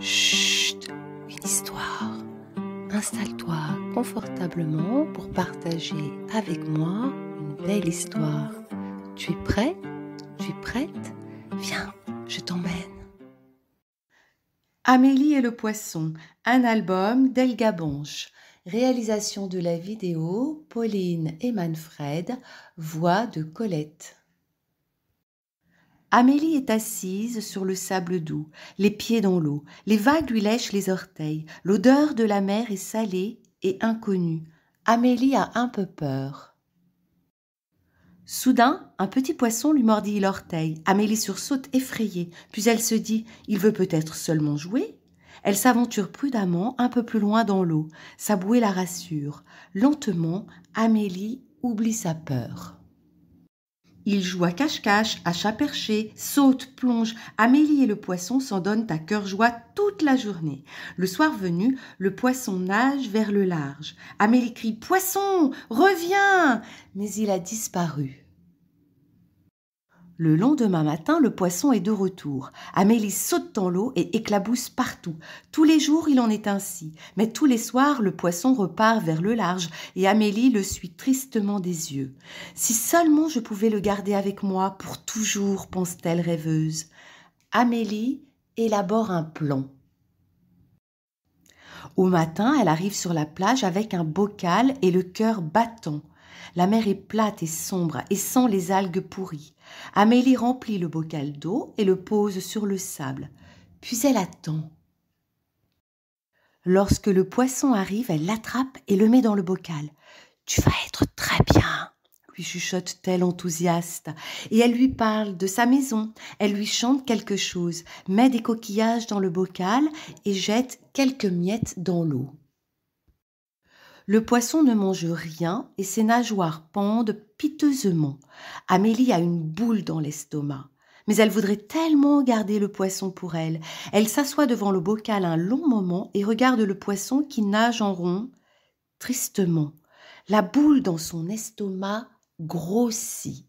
Chut, une histoire. Installe-toi confortablement pour partager avec moi une belle histoire. Tu es prêt Tu es prête Viens, je t'emmène. Amélie et le poisson, un album d'Elga Bonche. Réalisation de la vidéo, Pauline et Manfred, voix de Colette. Amélie est assise sur le sable doux, les pieds dans l'eau, les vagues lui lèchent les orteils, l'odeur de la mer est salée et inconnue. Amélie a un peu peur. Soudain, un petit poisson lui mordit l'orteil. Amélie sursaute effrayée, puis elle se dit Il veut peut-être seulement jouer elle s'aventure prudemment un peu plus loin dans l'eau. Sa bouée la rassure. Lentement, Amélie oublie sa peur. Il joue à cache-cache, à chat perché, sautent, plongent. Amélie et le poisson s'en donnent à cœur joie toute la journée. Le soir venu, le poisson nage vers le large. Amélie crie Poisson, reviens Mais il a disparu. Le lendemain matin, le poisson est de retour. Amélie saute dans l'eau et éclabousse partout. Tous les jours, il en est ainsi. Mais tous les soirs, le poisson repart vers le large et Amélie le suit tristement des yeux. Si seulement je pouvais le garder avec moi pour toujours, pense-t-elle rêveuse. Amélie élabore un plan. Au matin, elle arrive sur la plage avec un bocal et le cœur battant. La mer est plate et sombre et sent les algues pourries. Amélie remplit le bocal d'eau et le pose sur le sable. Puis elle attend. Lorsque le poisson arrive, elle l'attrape et le met dans le bocal. Tu vas être très bien, lui chuchote-t-elle enthousiaste. Et elle lui parle de sa maison. Elle lui chante quelque chose, met des coquillages dans le bocal et jette quelques miettes dans l'eau. Le poisson ne mange rien et ses nageoires pendent piteusement. Amélie a une boule dans l'estomac. Mais elle voudrait tellement garder le poisson pour elle. Elle s'assoit devant le bocal un long moment et regarde le poisson qui nage en rond, tristement. La boule dans son estomac grossit.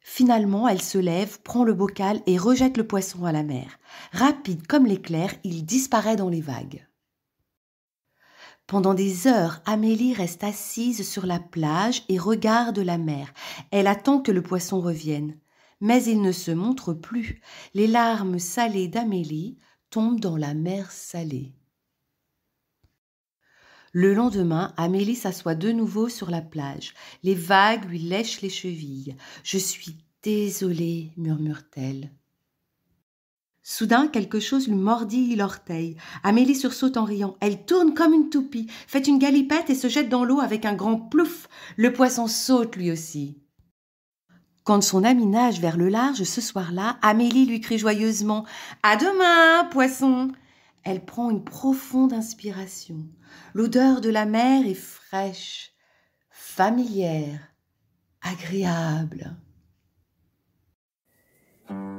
Finalement, elle se lève, prend le bocal et rejette le poisson à la mer. Rapide comme l'éclair, il disparaît dans les vagues. Pendant des heures, Amélie reste assise sur la plage et regarde la mer. Elle attend que le poisson revienne. Mais il ne se montre plus. Les larmes salées d'Amélie tombent dans la mer salée. Le lendemain, Amélie s'assoit de nouveau sur la plage. Les vagues lui lèchent les chevilles. Je suis désolée, murmure-t-elle. Soudain, quelque chose lui mordit l'orteil. Amélie sursaute en riant. Elle tourne comme une toupie, fait une galipette et se jette dans l'eau avec un grand plouf. Le poisson saute lui aussi. Quand son ami nage vers le large ce soir-là, Amélie lui crie joyeusement À demain, poisson Elle prend une profonde inspiration. L'odeur de la mer est fraîche, familière, agréable.